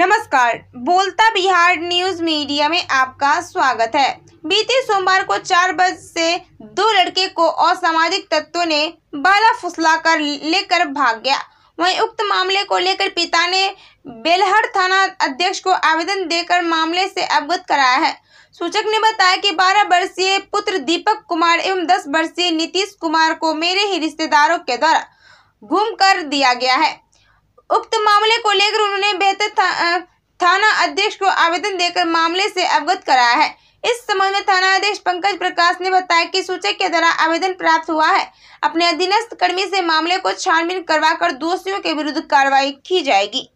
नमस्कार बोलता Bihar news media में आपका स्वागत है बीते सोमवार को चार बज से दो लड़के को असामाजिक तत्वों ने बाला फुसला कर लेकर भाग गया वहीं उक्त मामले को लेकर पिता ने बेलहर थाना अध्यक्ष को आवेदन देकर मामले से अवगत कराया है सूचक ने बताया कि 12 वर्षीय पुत्र दीपक कुमार एवं 10 वर्षीय नीतीश कुमार को मेरे ही रिश्तेदारों के द्वारा घूम कर दिया गया है उक्त मामले को लेकर उन्होंने बेहतर था थाना अध्यक्ष को आवेदन देकर मामले से अवगत कराया है इस संबंध में थाना अध्यक्ष पंकज प्रकाश ने बताया कि सूचक के द्वारा आवेदन प्राप्त हुआ है अपने अधीनस्थ कर्मी से मामले को छानबीन करवाकर दोषियों के विरुद्ध कार्रवाई की जाएगी